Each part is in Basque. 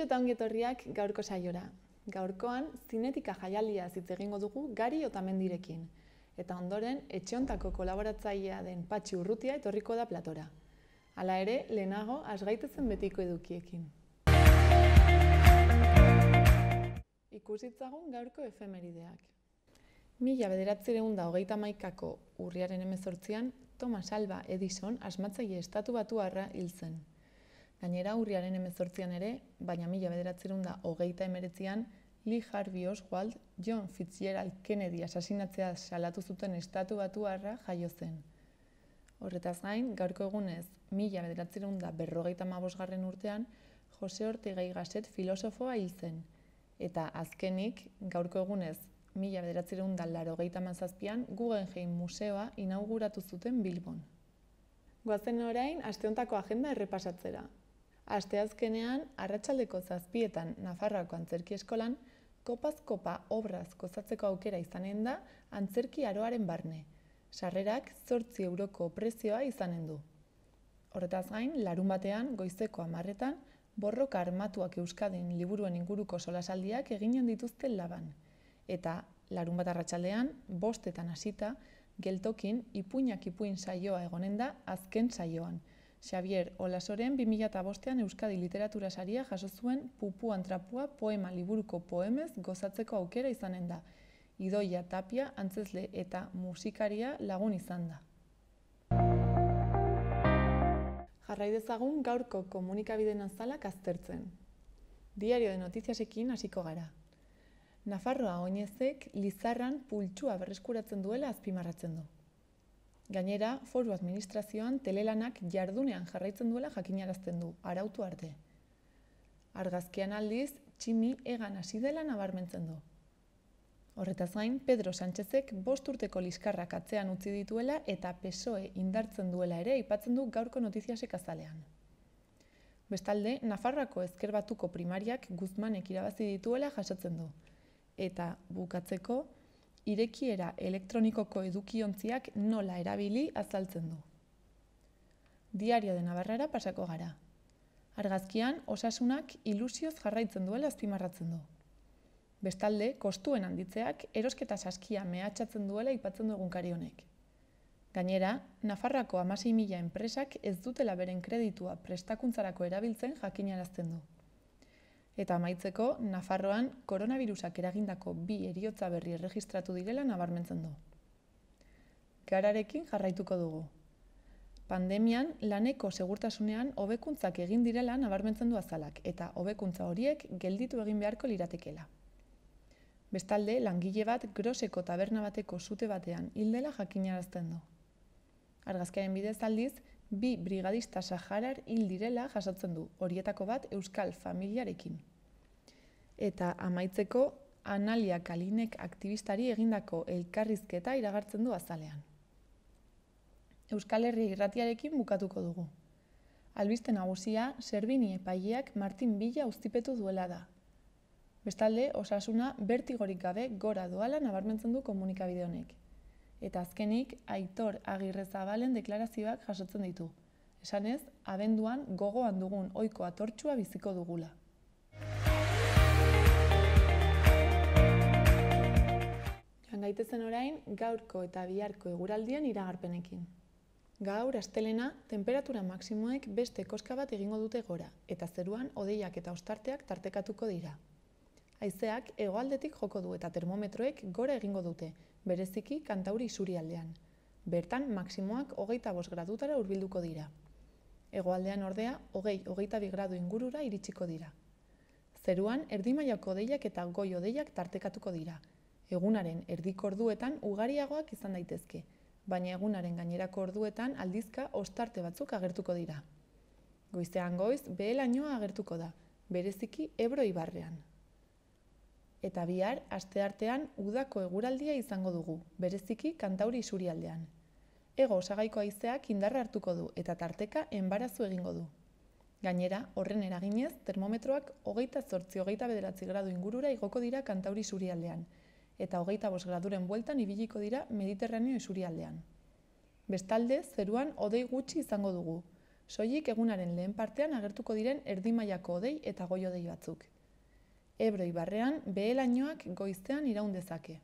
Kaixo eta ongi gaurko saiora. Gaurkoan zinetika jaialdia hitz egingo dugu Gari Otamendirekin eta ondoren etxeontako kolaboratzailea den Patxi Urrutia etorriko da platora. Hala ere, lehenago asgaitezen betiko edukiekin. Ikusitzagun gaurko efemerideak. Mila bederatzireun da hogeita maikako urriaren emezortzian, Thomas Alba Edison asmatzaile estatu batu arra hil Gainera, urriaren emezortzian ere, baina mila bederatzerun da hogeita Lee Harvey Oswald, John Fitzgerald Kennedy asasinatzea salatu zuten estatu batu harra jaio zen. Horretaz gain, gaurko egunez, mila bederatzerun da berrogeita mabosgarren urtean, Jose Ortega igazet filosofoa hil zen. Eta azkenik, gaurko egunez, mila bederatzerun da larogeita mazazpian, Guggenheim Museoa inauguratu zuten Bilbon. Goazen orain, asteontako agenda errepasatzera. Asteazkenean, arratsaldeko zazpietan Nafarroako antzerki eskolan, kopaz kopa obraz gozatzeko aukera izanen da antzerki aroaren barne. Sarrerak zortzi euroko prezioa izanen du. Horretaz gain, larun batean, goizeko amarretan, borroka armatuak euskadin liburuen inguruko solasaldiak egin dituzte laban. Eta, larun bat arratsaldean, bostetan hasita, geltokin ipuinak ipuin saioa egonen da azken saioan – Xavier Olasoren 2005an Euskadi Literatura Saria jaso zuen Pupu Antrapua poema liburuko poemez gozatzeko aukera izanen da. Idoia Tapia antzezle eta musikaria lagun izan da. Jarrai dezagun gaurko komunikabideen azalak aztertzen. Diario de Noticiasekin hasiko gara. Nafarroa oinezek Lizarran pultsua berreskuratzen duela azpimarratzen du. Gainera, foru administrazioan telelanak jardunean jarraitzen duela jakinarazten du, arautu arte. Argazkian aldiz, tximi egan hasi dela nabarmentzen du. Horretaz gain, Pedro Sánchezek bost urteko liskarrak atzean utzi dituela eta PSOE indartzen duela ere aipatzen du gaurko notiziasek azalean. Bestalde, Nafarroako ezkerbatuko primariak Guzmanek irabazi dituela jasotzen du. Eta bukatzeko, irekiera elektronikoko edukiontziak nola erabili azaltzen du. Diario de Navarrera pasako gara. Argazkian, osasunak ilusioz jarraitzen duela azpimarratzen du. Bestalde, kostuen handitzeak erosketa saskia mehatxatzen duela ipatzen du egunkari honek. Gainera, Nafarrako amasi mila enpresak ez dutela beren kreditua prestakuntzarako erabiltzen jakinarazten du. Eta amaitzeko, Nafarroan koronavirusak eragindako bi eriotza berri erregistratu direla nabarmentzen du. Gararekin jarraituko dugu. Pandemian laneko segurtasunean hobekuntzak egin direla nabarmentzen du azalak eta hobekuntza horiek gelditu egin beharko liratekela. Bestalde, langile bat groseko taberna bateko sute batean hildela jakinarazten du. Argazkaren bidez aldiz, bi brigadista saharar hil direla jasotzen du, horietako bat euskal familiarekin. Eta amaitzeko, Analia Kalinek aktivistari egindako elkarrizketa iragartzen du azalean. Euskal Herria irratiarekin bukatuko dugu. Albisten nagusia Serbini epaileak Martin Villa uztipetu duela da. Bestalde, osasuna bertigorik gabe gora doala nabarmentzen du komunikabide honek. Eta azkenik, aitor agirrezabalen zabalen deklarazioak jasotzen ditu. Esan ez, abenduan gogoan dugun oiko atortxua biziko dugula. Joan gaitezen orain, gaurko eta biharko eguraldian iragarpenekin. Gaur, astelena, temperatura maksimoek beste koska bat egingo dute gora, eta zeruan odeiak eta ostarteak tartekatuko dira. Aizeak, egoaldetik joko du eta termometroek gora egingo dute, bereziki kantauri isuri aldean. Bertan, maksimoak hogeita bost gradutara hurbilduko dira. Hegoaldean ordea, hogei, hogeita bi gradu ingurura iritsiko dira. Zeruan, erdimaiako deiak eta goio deiak tartekatuko dira. Egunaren erdi korduetan ugariagoak izan daitezke, baina egunaren gainerako orduetan aldizka ostarte batzuk agertuko dira. Goizean goiz, behelainoa agertuko da, bereziki Ebro Ibarrean eta bihar asteartean udako eguraldia izango dugu, bereziki kantauri isurialdean. Ego osagaiko haizeak indarra hartuko du eta tarteka enbarazu egingo du. Gainera, horren eraginez, termometroak hogeita zortzi hogeita bederatzi gradu ingurura igoko dira kantauri surialdean, eta hogeita bos graduren bueltan ibiliko dira mediterraneo isurialdean. Bestalde, zeruan odei gutxi izango dugu, soilik egunaren lehen partean agertuko diren erdimaiako odei eta goio odei batzuk. Ebro Ibarrean behelainoak goiztean iraun dezake.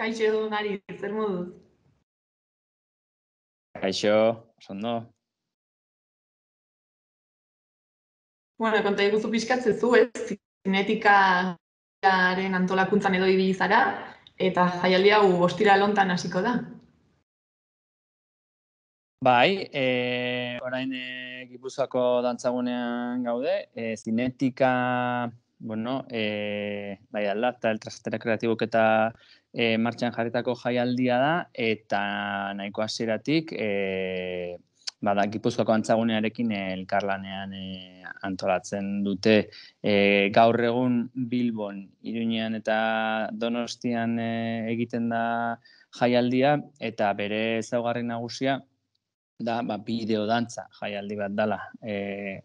Kaixo, Nari, zer modu? Kaixo, sondo, Bueno, konta iguzu pixkatzen zu, ez? Zinetikaren antolakuntzan edo zara, eta jaialdi hau bostira lontan hasiko da. Bai, e, orain e, dantzagunean gaude, e, zinetika, bueno, e, bai alda, eta el trastera eta e, martxan jarretako jaialdia da, eta nahiko hasieratik e, bada, Gipuzkoako antzagunearekin eh, elkarlanean eh, antolatzen dute. Eh, gaur egun Bilbon, Iruinean eta Donostian egiten da jaialdia, eta bere ezaugarri nagusia, da, ba, bideo dantza jaialdi bat dala. E,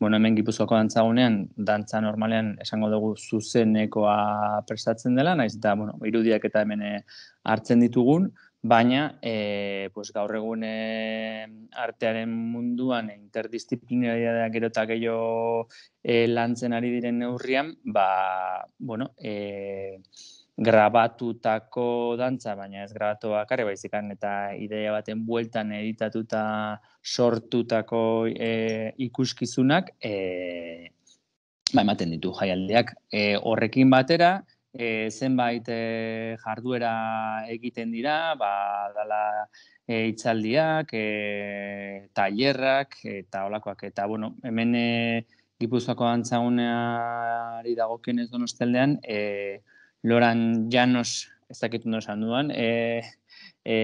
bueno, hemen Gipuzkoako dantzagunean, dantza normalean esango dugu zuzenekoa prestatzen dela, naiz, eta, bueno, irudiak eta hemen hartzen ditugun, baina e, pues, gaur egun e, artearen munduan interdisziplinaria da gero eta gehiago e, lantzen ari diren neurrian, ba, bueno, e, grabatutako dantza, baina ez grabatu bakarri baizikan eta ideia baten bueltan editatuta sortutako e, ikuskizunak e, ba, ematen ditu jaialdeak. E, horrekin batera, e, zenbait eh, jarduera egiten dira, ba, dala e, eh, itxaldiak, e, tailerrak eta olakoak. Eta, bueno, hemen e, gipuzkoako antzaunea donosteldean, e, loran janos ez dakitun dut esan duan, e, e,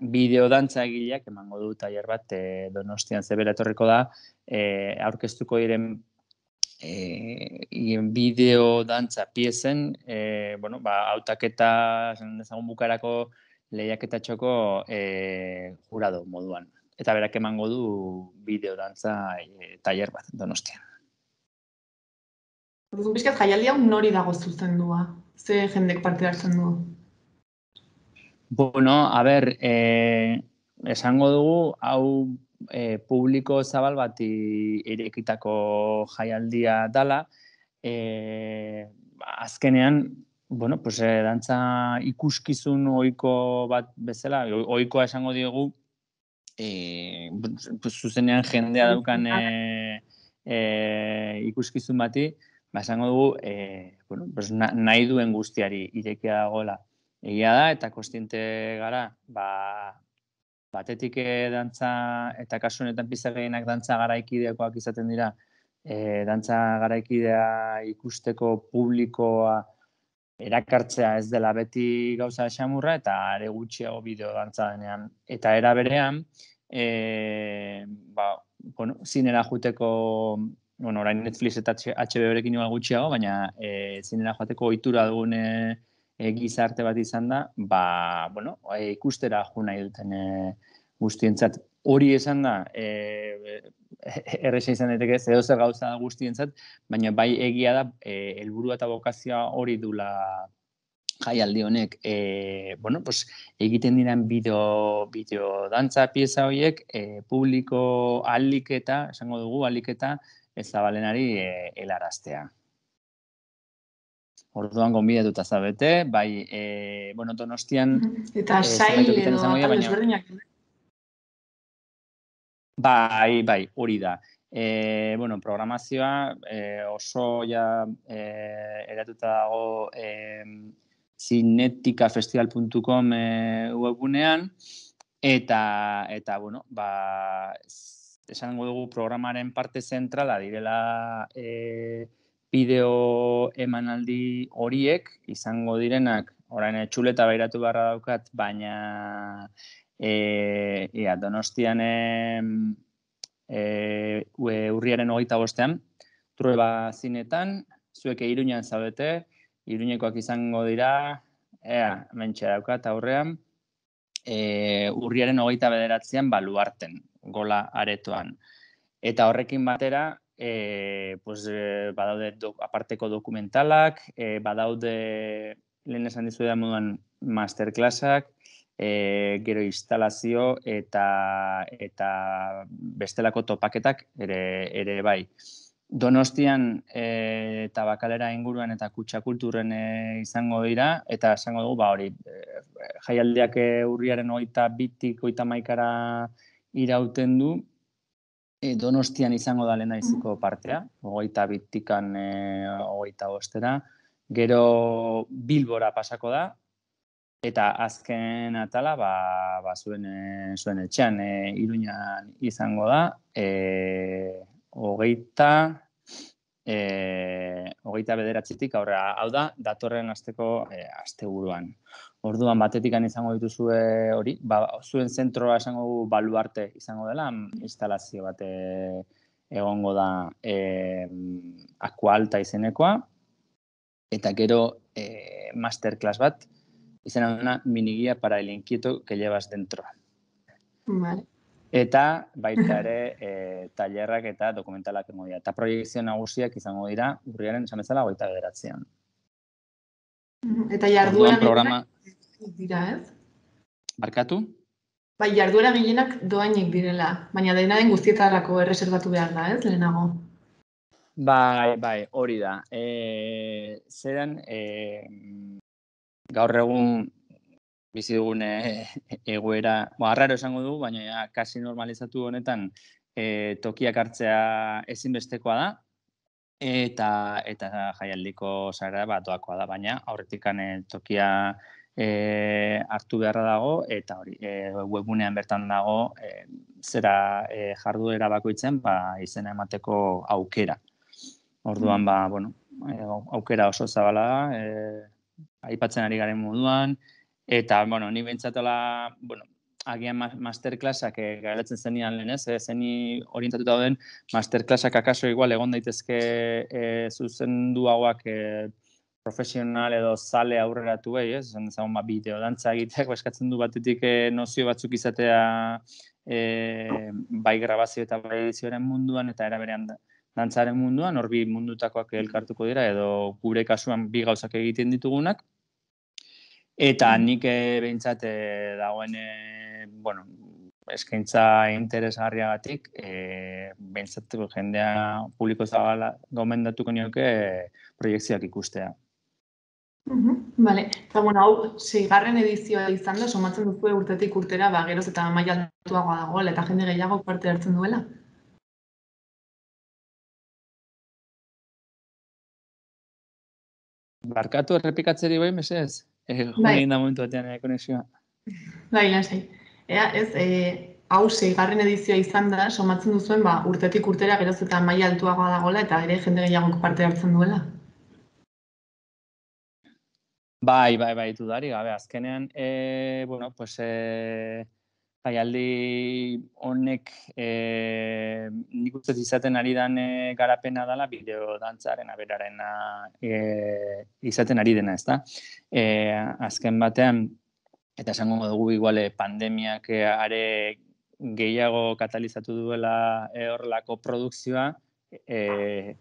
bideo dantza egileak emango du tailer bat e, donostian zebera etorriko da, e, aurkeztuko diren eh en dantza piezen eh bueno ba hautaketa ezagun bukarako leiaketa eh jurado moduan eta berak emango du bideo dantza e, eh, taller bat donostian. Ordun bizkat hau nori dago zuzendua. Ze jendek parte hartzen du? Bueno, a ber, eh, esango dugu hau e, publiko zabal bati irekitako jaialdia dala, e, ba, azkenean, bueno, pues, e, dantza ikuskizun ohiko bat bezala, ohikoa esango diegu, e, pues, zuzenean jendea daukan e, e, ikuskizun bati, ba, esango dugu, e, bueno, pues, nahi duen guztiari irekia dagoela. Egia da, eta kostiente gara, ba, batetik eh, dantza eta kasu honetan pizegeenak dantza garaikidekoak izaten dira e, dantza garaikidea ikusteko publikoa erakartzea ez dela beti gauza xamurra eta are gutxiago bideo dantza denean eta era berean e, ba, bueno, zinera joteko bueno, orain Netflix eta HBO-rekin gutxiago baina eh zinera joateko ohitura dugun e, gizarte bat izan da, ba, bueno, e, ikustera jo nahi duten e, guztientzat. Hori esan da, e, e erresa izan daiteke edo zer gauza da guztientzat, baina bai egia da, e, helburua e, eta bokazioa hori dula jaialdi honek, e, bueno, pues, egiten diren bideo, bideo dantza pieza horiek, e, publiko aliketa, esango dugu aliketa, ez zabalenari e, elaraztea. Orduan gonbidatuta zabete, bai, e, bueno, donostian... Eta e, sail edo baina... Eh? Bai, bai, hori da. E, bueno, programazioa e, oso ja e, eratuta dago e, zinetikafestival.com e, webunean eta, eta bueno, ba, esango dugu programaren parte zentrala direla e, bideo emanaldi horiek izango direnak, orain txuleta bairatu barra daukat, baina e, donostian e, urriaren hogeita bostean, trueba zinetan, zuek iruñan zabete, iruñekoak izango dira, ea, mentxea daukat aurrean, e, urriaren hogeita bederatzean baluarten, gola aretoan. Eta horrekin batera, e, pues, eh, badaude aparteko dokumentalak, e, badaude lehen esan dizu da moduan masterclassak, e, gero instalazio eta, eta bestelako topaketak ere, ere bai. Donostian e, eta bakalera inguruan eta kutsa kulturen izango dira, eta izango dugu, ba hori, e, jaialdiak urriaren oita bitik, oita maikara irauten du, E, donostian izango da lehen daiziko mm. partea, ogeita bitikan e, eh, ogeita gero bilbora pasako da, eta azken atala, ba, ba zuen, eh, zuen etxean, e, iruñan izango da, e, ogeita, e, bederatzitik aurrera, hau da, datorren hasteko e, asteburuan. Orduan batetik izango dituzue hori, ba zuen zentroa izango baluarte izango dela mm, instalazio bat e, egongo da eh Aqualta izenekoa eta gero e, masterclass bat izena dena mini para el inquieto que llevas dentro. Vale. Eta baita ere e, tailerrak eta dokumentalak emo dira. Eta proiektzio nagusiak izango dira urriaren esan bezala 29an. Eta jarduan programa dira, ez? Barkatu? Bai, jarduera gehienak doainik direla, baina dena den guztietarako erreserbatu behar da, ez, lehenago? Bai, bai, hori da. E, zeran, e, gaur egun bizi dugun e, egoera, bo, arraro esango du, baina ja, kasi normalizatu honetan e, tokiak hartzea ezinbestekoa da, eta eta jaialdiko zara bat doakoa da, baina aurretikan kanen tokia e, hartu beharra dago eta hori e, webunean bertan dago e, zera e, jarduera bakoitzen ba izena emateko aukera. Orduan mm. ba bueno, e, aukera oso zabala da, e, aipatzen ari garen moduan eta bueno, ni bentsatela, bueno, agian masterclassak eh, zenian lehen ez, eh, zeni orientatuta den masterclassak akaso igual egon daitezke eh, duagoak eh, profesional edo sale aurreratu behi, ez, esan dezagun ba, bideo dantza egiteak, ba, eskatzen du batetik e, nozio batzuk izatea e, bai grabazio eta bai edizioaren munduan, eta era berean dantzaren munduan, horbi mundutakoak elkartuko dira, edo gure kasuan bi gauzak egiten ditugunak, Eta mm. nik e, behintzat dagoen, e, bueno, eskaintza interesgarriagatik, e, behintzat jendea publiko zabala gomendatuko nioke e, proiektziak ikustea. Bale, eta bueno, hau, seigarren edizioa izan da, somatzen duzu urtetik urtera, ba, geroz eta maila altuagoa dago, eta jende gehiago parte hartzen duela. Barkatu errepikatzeri bai, mesez? Eh, bai. da momentu batean, ere eh, konexioa. Bai, lasai. Ea, ez, eh, hau seigarren edizioa izan da, somatzen duzuen, ba, urtetik urtera geroz eta maila altuagoa dagoela, eta ere jende gehiagok parte hartzen duela. Bai, bai, bai, dudari, gabe, azkenean, e, bueno, pues, e, honek e, nik uste izaten ari dan e, garapena dela, bideo dantzaren aberaren e, izaten ari dena, ezta? da? E, azken batean, eta esango dugu iguale pandemiak e, are gehiago katalizatu duela e, horrelako produkzioa, e,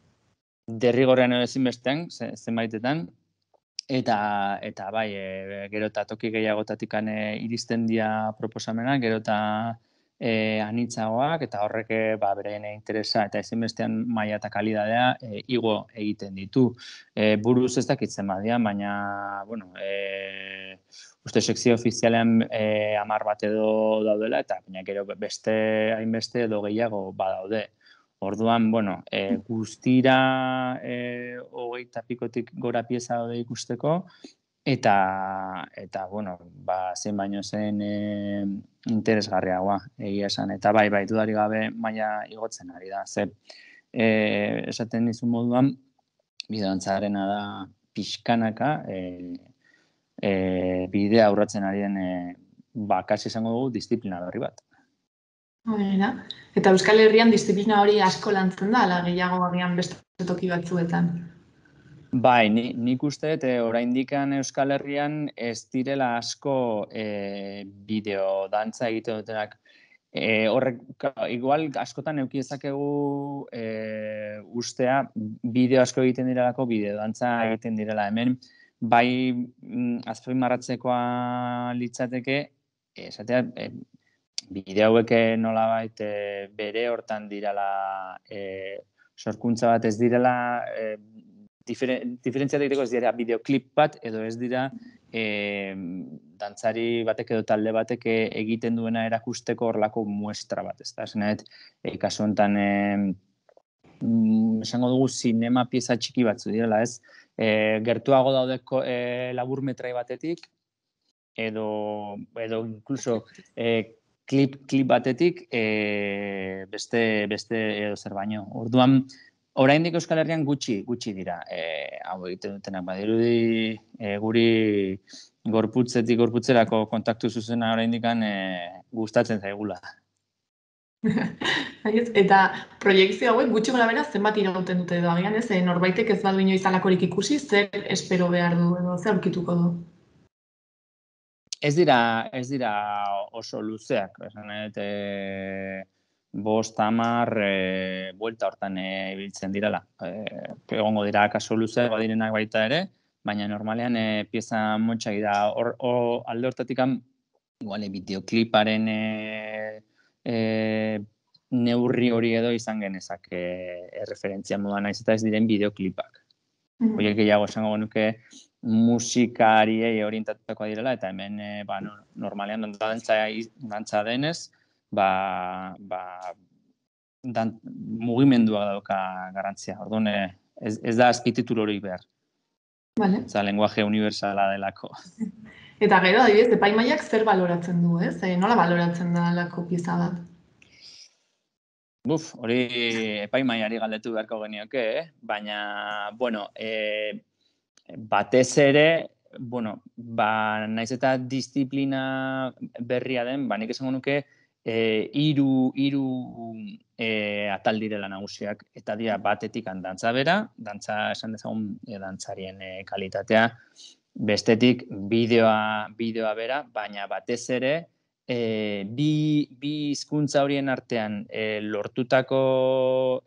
derrigorrean edo ezin zenbaitetan, Eta, eta bai, e, gero eta toki gehiagotatik ane iristen dia proposamenak, gero eta e, anitzagoak, eta horrek e, ba, interesa eta ezinbestean maila eta kalidadea e, igo egiten ditu. E, buruz ez dakitzen badia, baina, bueno, e, uste sekzio ofizialean e, amar bat edo daudela, eta baina gero beste hainbeste edo gehiago badaude. Orduan, bueno, e, guztira e, hogeita pikotik gora pieza daude ikusteko, eta, eta bueno, ba, zein baino zen e, eh, interesgarriagoa, egia esan. Eta bai, bai, dudari gabe maila igotzen ari da, zer. E, esaten nizun moduan, bidantzarena da pixkanaka, e, e, bidea aurratzen ari den, e, ba, kasi izango dugu, disziplina berri bat. Baina, eta Euskal Herrian disiplina hori asko lantzen da, ala gehiago agian beste toki batzuetan. Bai, ni, nik uste, dut, eh, orain dikan Euskal Herrian ez direla asko e, bideo dantza egiten dutenak. E, horrek, igual askotan eukiezak egu e, ustea bideo asko egiten direlako bideo dantza egiten direla. Hemen, bai, mm, azpoi marratzekoa litzateke, esatea, e, bide hauek nolabait e, bere hortan dirala e, sorkuntza bat ez direla e, eh, diferen, diferentzia ez dira bideoklip bat edo ez dira e, dantzari batek edo talde batek egiten duena erakusteko horlako muestra bat, ez da, e, kasu mm, esango dugu sinema pieza txiki batzu direla, ez? E, gertuago daudeko e, labur metrai batetik, edo, edo inkluso eh klip, klip batetik e, beste, beste zer baino. Orduan, oraindik Euskal Herrian gutxi, gutxi dira. Eh hau egiten dutenak badirudi e, eh, guri gorputzetik gorputzerako kontaktu zuzena oraindik e, eh, gustatzen zaigula. eta proiektzio hauek gutxi gola bera zenbat irauten dute edo agian ez, norbaitek ez baldin izalakorik ikusi, zer espero behar du edo, zer aurkituko du? ez dira ez dira oso luzeak, esan dut eh bost hamar eh, buelta hortan eh, ibiltzen e, dirala. Eh egongo dira kaso luze badirenak baita ere, baina normalean eh pieza motxa da hor o alde hortatik eh, bideokliparen e, neurri hori edo izan genezak eh e, referentzia moduan naiz eta ez diren bideoklipak. Mm -hmm. Oiek gehiago esango nuke musikariei orientatutako direla eta hemen e, ba, normalean dantza, denez ba, ba, dan, mugimendua dauka garantzia. Orduan eh, ez, da azpititul hori behar. Vale. lenguaje universala delako. Eta gero, adibidez, epaimaiak zer baloratzen du, ez? Eh, nola baloratzen da lako pieza bat? Buf, hori epaimaiari galdetu beharko genioke, baina, bueno, eh, batez ere, bueno, ba, naiz eta disiplina berria den, ba, nik esango nuke, E, eh, iru, iru e, eh, atal direla nagusiak eta dira batetik handantza bera, dantza esan dezagun e, kalitatea, bestetik bideoa, bideoa bera, baina batez ere, e, bi, bi izkuntza horien artean e, lortutako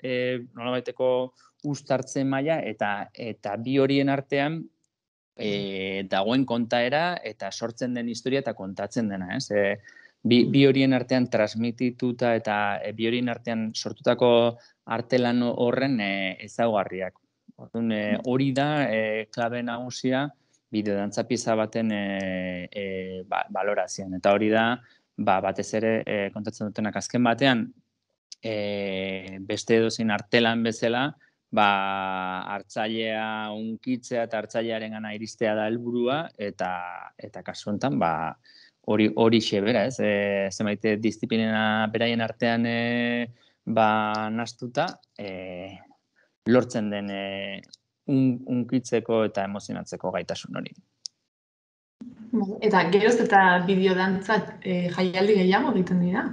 e, nolabaiteko ustartzen maila eta eta bi horien artean e, dagoen kontaera eta sortzen den historia eta kontatzen dena, ez? E, bi, bi horien artean transmitituta eta bi horien artean sortutako artelan horren e, ezaugarriak. Orduan, e, hori da e, klabe nagusia, bideo dantza pieza baten e, e, ba, balorazioan. Eta hori da, ba, batez ere eh, kontatzen dutenak azken batean, e, beste edozein artelan bezala, ba, hartzailea unkitzea eta hartzailearen gana iristea da helburua eta eta kasu honetan, ba, hori hori xebera, ez? E, zenbait disiplinena beraien artean e, ba nastuta e, lortzen den e, un, unkitzeko eta emozionatzeko gaitasun hori. Bai, eta geroz eta bideo eh, jaialdi gehiago egiten dira?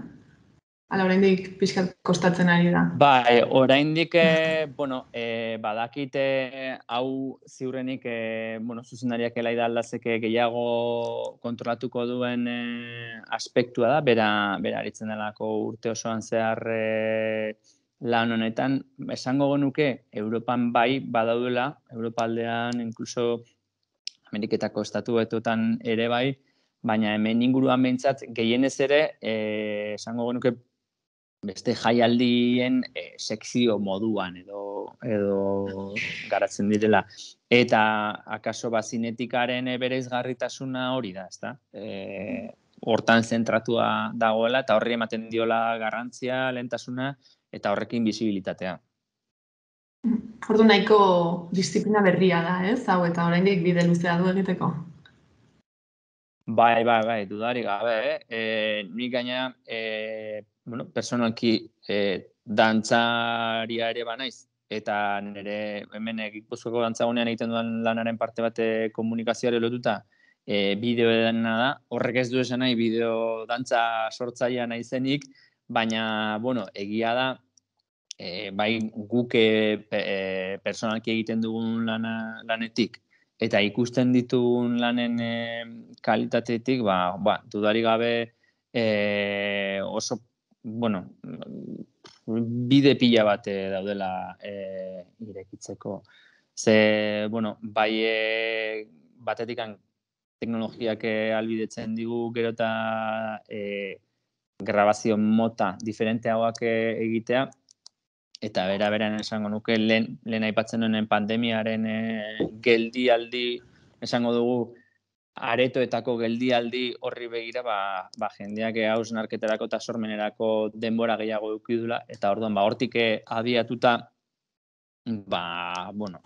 Hala oraindik pixkat kostatzen ari da. Ba, oraindik, e, bueno, e, badakite hau ziurrenik, e, bueno, zuzendariak elai da gehiago kontrolatuko duen aspektua da, bera, bera aritzen delako urte osoan zehar e, lan honetan, esango genuke, Europan bai badaudela, Europa aldean, inkluso Ameriketako estatuetotan ere bai, baina hemen inguruan behintzat, gehienez ere, e, esango genuke, beste jaialdien e, eh, sekzio moduan edo edo garatzen direla eta akaso bazinetikaren bereizgarritasuna hori da, ezta? E, hortan zentratua dagoela eta horri ematen diola garrantzia, lentasuna, eta horrekin bizibilitatea. Hortu nahiko disiplina berria da, ez? Hau eta oraindik bide luzea du egiteko. Bai, bai, bai, dudari gabe, eh? E, nik gaina, e, eh, bueno, personalki e, dantzaria ere banaiz, eta nire hemen egipuzkoko dantzagunean egiten duen lanaren parte bate komunikazioare lotuta, e, bideo edena da, horrek ez du esan nahi bideo dantza sortzaia nahi zenik, baina, bueno, egia da, e, bai guke eh, pe, eh, personalki egiten dugun lana, lanetik, eta ikusten ditugun lanen e, kalitatetik, ba, ba, dudari gabe e, oso, bueno, bide pila bat daudela e, irekitzeko. Ze, bueno, bai e, batetik teknologiak albidetzen digu gero eta e, grabazio mota diferente diferenteagoak egitea, eta bera beran esango nuke lehen, aipatzen honen pandemiaren e, geldialdi esango dugu aretoetako geldialdi horri begira ba, ba jendeak hausnarketerako eta sormenerako denbora gehiago eukidula eta orduan ba hortik eh, abiatuta ba bueno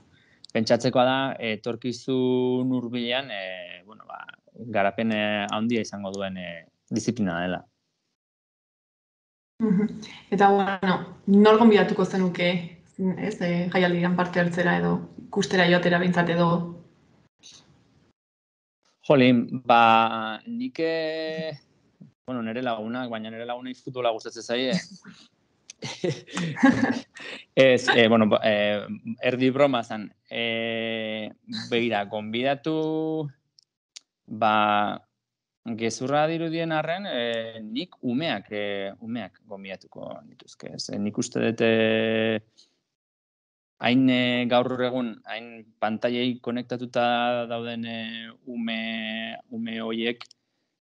pentsatzekoa da etorkizun hurbilean eh, bueno ba garapen handia izango duen e, disiplina dela. Eta, bueno, nor gonbidatuko zenuke, ez, e, eh, jaialdiran parte hartzera edo, kustera joatera bintzat edo? Jolin, ba, nike, eh, bueno, nire lagunak, baina nire laguna futbola gustatzen zaie. ez, e, bueno, e, erdi broma zan, e, begira, gonbidatu, ba, gezurra dirudien arren, e, nik umeak, e, umeak gomiatuko nituzke. Ez? Eh, nik uste dute hain e, gaur egun, hain pantailei konektatuta dauden e, ume, ume hoiek,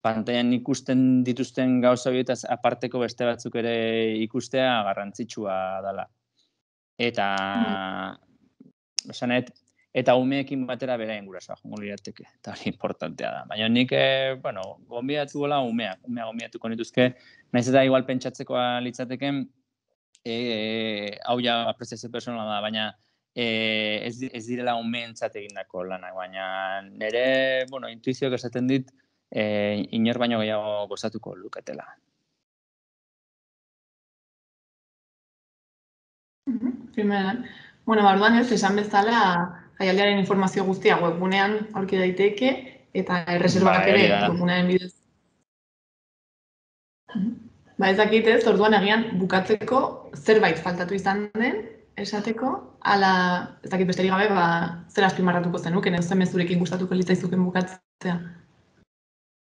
pantailan ikusten dituzten gauza horietaz aparteko beste batzuk ere ikustea garrantzitsua dela. Eta, mm eta umeekin batera beraien gurasoa joango Eta hori importantea da. Baina nik eh bueno, gonbidatuola umeak, umeak gonbidatuko nituzke, nahiz eta igual pentsatzekoa litzateken e, eh, hau ja prozesu personala da, baina e, ez, ez direla umeentzat egindako lana, baina nire, bueno, intuizioak esaten dit e, eh, iner baino gehiago gozatuko luketela. Primera. Bueno, Barduan, ez, esan bezala, jaialdearen informazio guztia webgunean aurki daiteke eta bai, erreserbak bai, ere webgunean bidez. Ba ez dakit ez, orduan egian bukatzeko zerbait faltatu izan den esateko, ala ez dakit besterik gabe ba, zer azpimarratuko zenuken, ez zen mezurekin gustatuko litzaizuken bukatzea.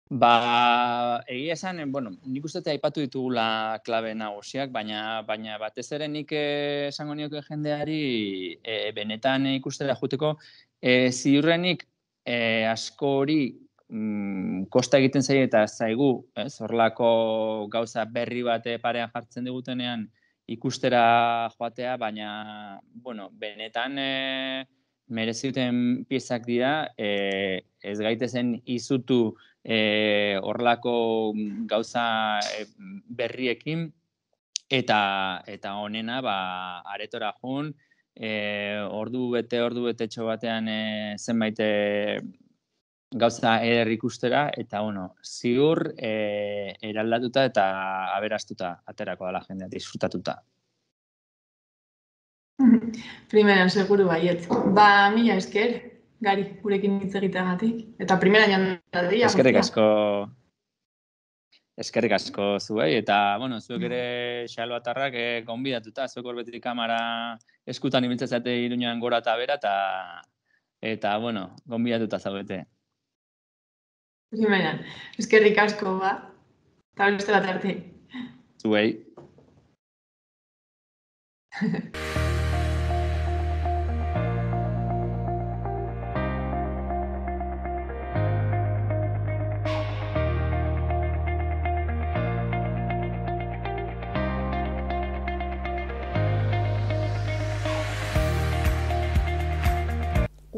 Ba, egia esan, eh, bueno, nik uste eta aipatu ditugula klabe nagusiak, baina, baina batez ere nik eh, esango nioke jendeari eh, benetan ikustera juteko, eh, ziurrenik eh, asko hori mm, kosta egiten zaie eta zaigu, ez, gauza berri bat eh, parean jartzen digutenean ikustera joatea, baina, bueno, benetan e, merezituten piezak dira, e, ez gaitezen izutu eh, horlako gauza e, berriekin eta eta honena ba aretora jun e, eh, ordu bete ordu bete txo batean e, zenbait gauza eder ikustera eta bueno ziur e, eraldatuta eta aberastuta aterako da la jendea disfrutatuta Primera, seguru baiet. Ba, mila esker, gari gurekin hitz egiteagatik eta primera joan da Eskerrik asko. Eskerrik asko zuei eta bueno, zuek ere Xaloatarrak eh gonbidatuta zuek orbetik kamera eskutan ibiltzen zate Iruñan gora eta bera eta eta bueno, gonbidatuta zaudete. Primera. Eskerrik asko ba. Ta beste arte. Zuei.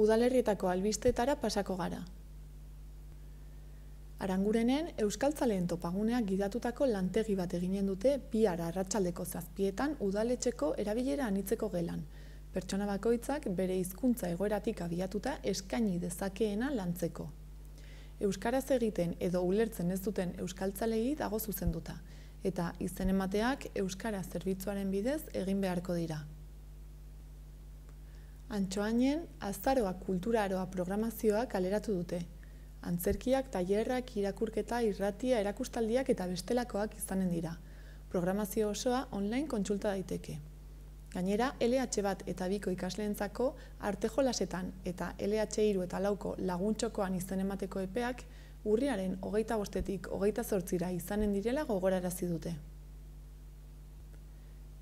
udalerrietako albistetara pasako gara. Arangurenen Euskaltzaleen topaguneak gidatutako lantegi bat eginen dute bihar arratsaldeko zazpietan udaletxeko erabilera anitzeko gelan. Pertsona bakoitzak bere hizkuntza egoeratik abiatuta eskaini dezakeena lantzeko. Euskaraz egiten edo ulertzen ez duten Euskaltzalei dago zuzenduta, eta izen emateak Euskara zerbitzuaren bidez egin beharko dira. Antxoainen, azaroa aroa programazioak kaleratu dute. Antzerkiak, tailerrak, irakurketa, irratia, erakustaldiak eta bestelakoak izanen dira. Programazio osoa online kontsulta daiteke. Gainera, LH bat eta biko ikasleentzako arte jolasetan eta LH iru eta lauko laguntxokoan izan emateko epeak urriaren hogeita bostetik hogeita zortzira izanen direla gogorarazi dute.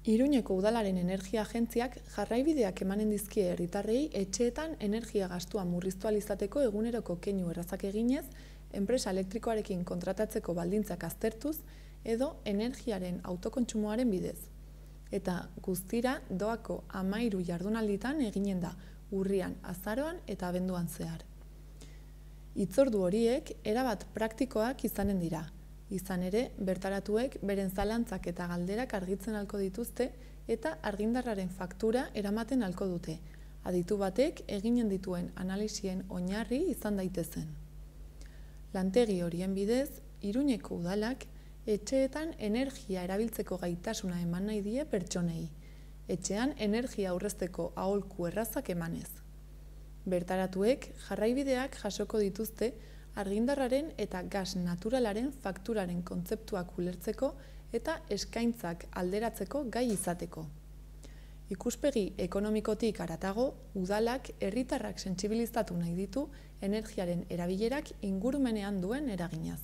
Iruñeko udalaren energia agentziak jarraibideak emanen dizkie herritarrei etxeetan energia gastua murriztu eguneroko keinu errazak eginez, enpresa elektrikoarekin kontratatzeko baldintzak aztertuz edo energiaren autokontsumoaren bidez. Eta guztira doako amairu jardunalditan eginen da urrian azaroan eta abenduan zehar. Itzordu horiek erabat praktikoak izanen dira, Izan ere, bertaratuek beren zalantzak eta galderak argitzen alko dituzte eta argindarraren faktura eramaten alko dute. Aditu batek eginen dituen analizien oinarri izan daitezen. Lantegi horien bidez, iruneko udalak etxeetan energia erabiltzeko gaitasuna eman nahi die pertsonei. Etxean energia aurrezteko aholku errazak emanez. Bertaratuek jarraibideak jasoko dituzte argindarraren eta gaz naturalaren fakturaren kontzeptuak ulertzeko eta eskaintzak alderatzeko gai izateko. Ikuspegi ekonomikotik aratago, udalak herritarrak sentsibilizatu nahi ditu energiaren erabilerak ingurumenean duen eraginaz.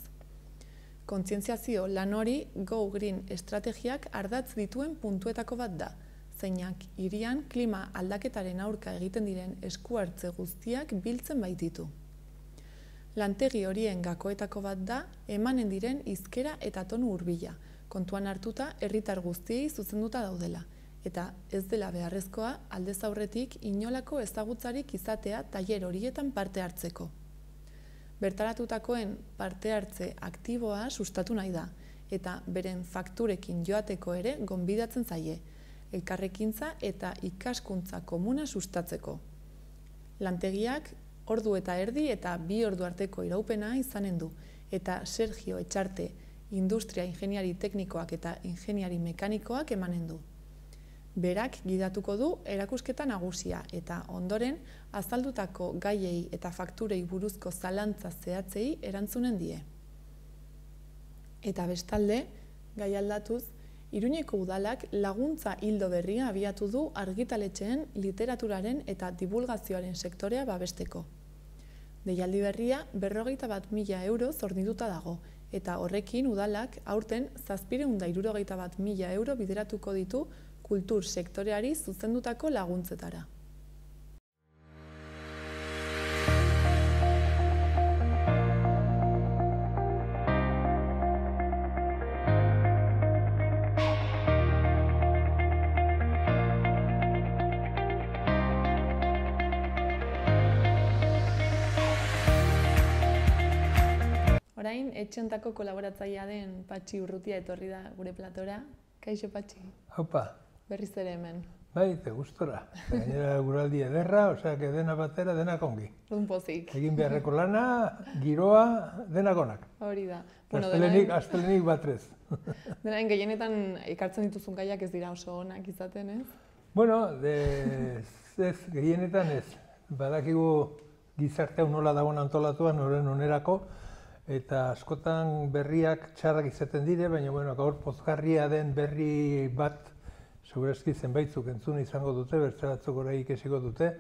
Kontzientziazio lan hori Go Green estrategiak ardatz dituen puntuetako bat da, zeinak hirian klima aldaketaren aurka egiten diren esku hartze guztiak biltzen baititu. Lantegi horien gakoetako bat da emanen diren izkera eta tonu hurbila, kontuan hartuta herritar guztiei zuzenduta daudela eta ez dela beharrezkoa aldez aurretik inolako ezagutzarik izatea tailer horietan parte hartzeko. Bertaratutakoen parte hartze aktiboa sustatu nahi da eta beren fakturekin joateko ere gonbidatzen zaie, elkarrekintza eta ikaskuntza komuna sustatzeko. Lantegiak ordu eta erdi eta bi ordu arteko iraupena izanen du, eta Sergio Etxarte, industria ingeniari teknikoak eta ingeniari mekanikoak emanen du. Berak gidatuko du erakusketa nagusia eta ondoren azaldutako gaiei eta fakturei buruzko zalantza zehatzei erantzunen die. Eta bestalde, gai aldatuz, Iruñeko udalak laguntza hildo berria abiatu du argitaletxeen literaturaren eta divulgazioaren sektorea babesteko. Deialdi berria berrogeita bat mila euro zornituta dago, eta horrekin udalak aurten zazpire hunda bat mila euro bideratuko ditu kultur sektoreari zuzendutako laguntzetara. etxentako kolaboratzailea den Patxi Urrutia etorri da gure platora. Kaixo Patxi. Opa. Berriz ere hemen. Bai, te gustora. Gainera guraldi ederra, osea, que dena batera, dena kongi. Un pozik. Egin beharreko lana, giroa, dena Hori da. Bueno, astelenik, batrez. dena gehienetan ikartzen dituzun gaiak ez dira oso onak izaten, ez? Bueno, de... ez, gehienetan ez. Badakigu gizarte nola dagoen antolatua, noren onerako, eta askotan berriak txarrak izaten dire, baina bueno, gaur pozgarria den berri bat segurazki zenbaitzuk entzun izango dute, bertze batzuk ora dute,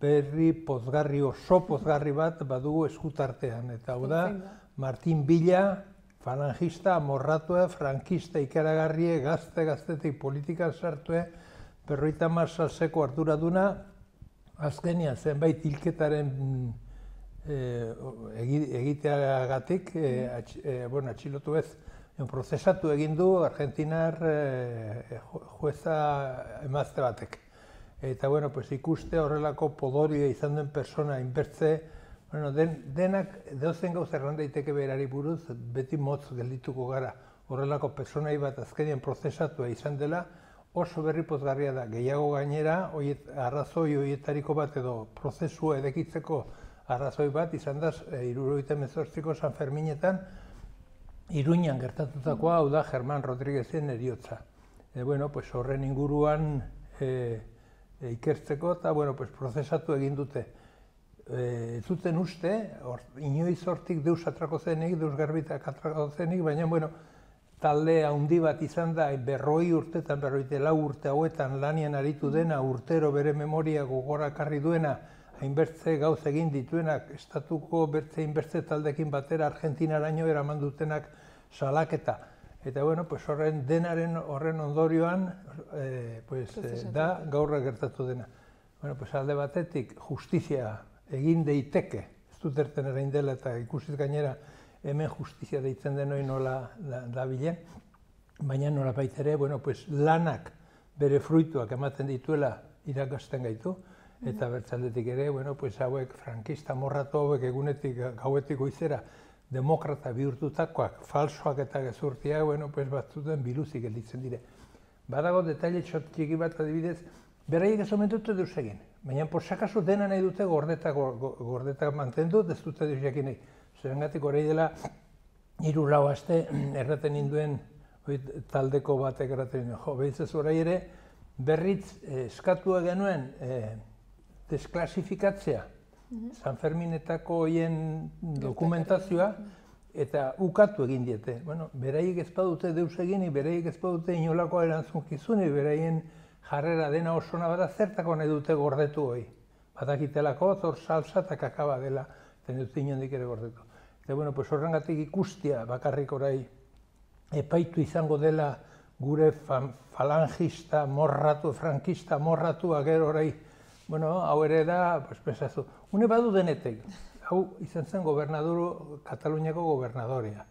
berri pozgarri oso pozgarri bat badugu eskutartean, eta hau da, Martin Villa, falangista, amorratue, frankista ikaragarrie, gazte, gaztetik politika sartue, berroita marsalzeko arduraduna, azkenia zenbait hilketaren Eh, egiteagatik eh, eh, bueno, atxilotu ez prozesatu egin du argentinar e, jueza emazte batek. Eta bueno, pues ikuste horrelako podoria izan duen persona inbertze, bueno, denak deozen gauz erran daiteke berari buruz, beti motz geldituko gara horrelako personai bat azkenien prozesatu izan dela, oso berri pozgarria da, gehiago gainera, arrazoi horietariko bat edo prozesua edekitzeko arrazoi bat izan da eh, irurogeita mezortziko San Ferminetan iruñan gertatutakoa hau da German Rodríguezen eriotza. Eh, bueno, pues, horren inguruan e, ikertzeko eta bueno, pues, prozesatu egin dute. E, zuten uste, or, inoiz hortik deus atrako zenik, deus garbitak atrako baina bueno, talde handi bat izan da berroi urtetan, berroi lau urte hauetan lanian aritu dena, urtero bere memoria gogorakarri duena, hainbertze gauz egin dituenak, estatuko bertze hainbertze taldekin batera Argentinaraino eraman dutenak salaketa. Eta bueno, pues horren denaren horren ondorioan eh, pues, eh, da gaurra gertatu dena. Bueno, pues alde batetik justizia egin daiteke. Ez dut erten erain dela eta ikusiz gainera hemen justizia deitzen denoi nola da, da Baina nola baitere, bueno, pues lanak bere fruituak ematen dituela irakasten gaitu. Eta bertzaldetik ere, bueno, pues hauek frankista morratu hauek egunetik gauetik goizera demokrata bihurtutakoak, falsoak eta gezurtia, bueno, pues batzuten biluzik elitzen dire. Badago detaile txiki bat adibidez, beraiek ez omen dute egin. Baina posakasu dena nahi dute gordeta, gordeta mantendu, ez dute duz egin nahi. dela, iru lau aste, erraten ninduen taldeko batek erraten ninduen. Jo, behitzez orai ere, berritz eh, eskatua genuen, eh, desklasifikatzea, mhm. San Ferminetako hoien dokumentazioa, eta ukatu egin diete. Bueno, beraiek ez badute deus egin, beraiek ez badute inolako erantzun beraien jarrera dena oso nabara zertako nahi dute gordetu hoi. Batakitelako, zor salsa eta kakaba dela, zen dut inondik ere gordetu. Eta, bueno, pues horrengatik ikustia bakarrik orai epaitu izango dela gure falangista, morratu, frankista, morratua gero orai, Bueno, hau ere da, pues, pensazu, une badu denetek, hau izan zen gobernadoro, Kataluniako gobernadorea,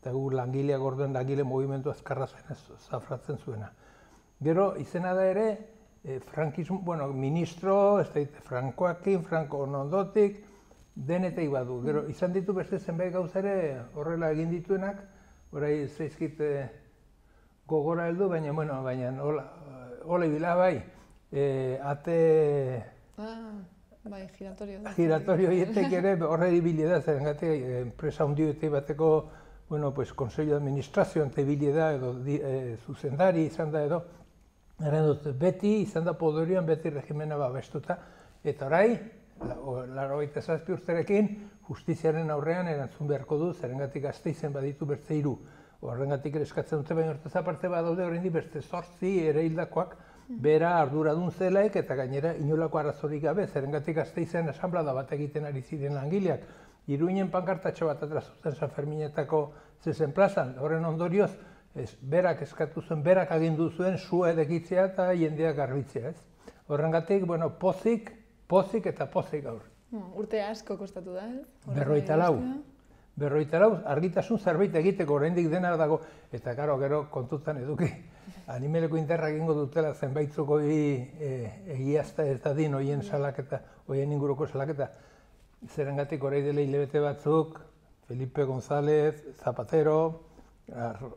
eta gu langileak gordoen langile movimentu azkarra zen zafratzen zuena. Gero, izena da ere, eh, frankismo, bueno, ministro, frankoakin, franko onondotik, denetei badu. Gero, mm. izan ditu beste zenbait gauz ere horrela egin dituenak, orai zeizkit eh, gogora heldu, baina, bueno, baina, hola, hola eh, bai eh, ate... Ah, bai, giratorio. Giratorio ere horre da, zer gati, eh, enpresa hundi bateko, bueno, pues, konsello administrazioan administración, da, edo di, eh, zuzendari izan da, edo, eren dut, beti, izan da podorioan, beti regimena babestuta, eta orai, laro la, zazpi urterekin, justiziaren aurrean erantzun beharko du, zerengatik gati gazteizen baditu bertze iru. Horrengatik ere eskatzen dute, baina hortaz aparte badaude, hori beste zortzi ere hildakoak, bera arduradun zelaek eta gainera inolako arazorik gabe, zerengatik azte izan asamblada bat egiten ari ziren langileak, iruinen pankartatxo bat atrazuten San Ferminetako zezen plazan, horren ondorioz, ez, berak eskatu zuen, berak agindu zuen, sua edekitzea eta jendeak garbitzea, ez. Horrengatik, bueno, pozik, pozik eta pozik gaur. Hmm, urte asko kostatu da, eh? Berroita lau. Berroita lau, argitasun zerbait egiteko, oraindik dena dago, eta karo, gero kontutan eduki, animeleko interra egingo dutela zenbaitzuko e, egiazta ez dadin hoien mm. salaketa, hoien inguruko salaketa. Zerengatik orai dela hilebete batzuk, Felipe González, Zapatero,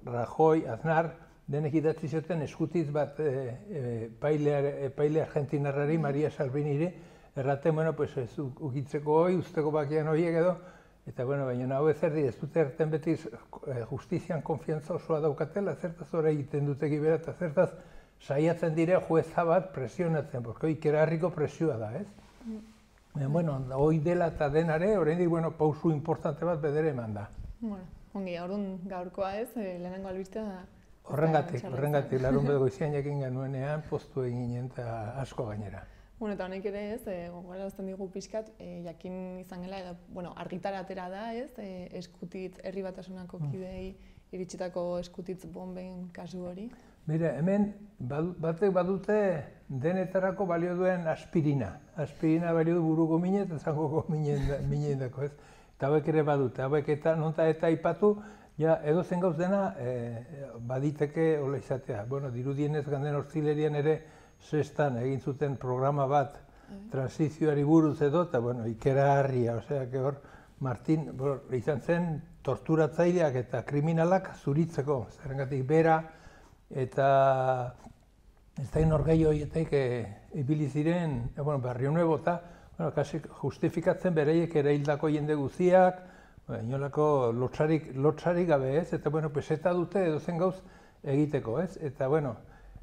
Rajoy, Aznar, denek idatzi zuten eskutiz bat e, e, paile, e, argentinarrari, mm. Maria Salviniri, erraten, bueno, pues, ez ukitzeko hoi, usteko bakian horiek edo, Eta, bueno, baina hau ez erdi, ez dute erten beti eh, justizian konfientza osoa daukatela, zertaz horre egiten dute gibera, eta zertaz saiatzen dire jueza bat presionatzen, porque hoi harriko presioa da, ez? Mm. Eta eh, bueno, hoi dela eta denare, horrein di, bueno, pausu importante bat bedere eman da. Bueno, ongi, aurun gaurkoa ez, eh, lehenengo albiztea da. Horrengatik, horrengatik, larun bedo goizian jakin genuenean, postu egin eta asko gainera. Bueno, eta honek ere ez, e, eh, gogorazten digu pixkat, e, jakin izan gela, edo, bueno, argitara atera da ez, e, eh, eskutit herri batasunako mm. kidei, iritsitako eskutitz bomben kasu hori. Mira, hemen batek badute denetarako balio duen aspirina. Aspirina balio du buru gomine eta zango gomine indako, ez? Eta hauek ere badute, hauek eta nonta eta ipatu, ja, edo zen gauz dena e, baditeke hola izatea. Bueno, dirudien ez ganden ere sextan egin zuten programa bat transizioari buruz edo, eta bueno, ikera harria, osea, hor, Martin, bor, izan zen, torturatzaileak eta kriminalak zuritzeko, zerengatik bera, eta ez da inorgei horietek e, eh, ibili ziren, eh, bueno, barrio nuebo, eta, bueno, justifikatzen bereiek ere hildako jende guziak, ba, inolako lotzarik gabe ez, eta, bueno, peseta dute edo zen gauz egiteko ez, eta, bueno,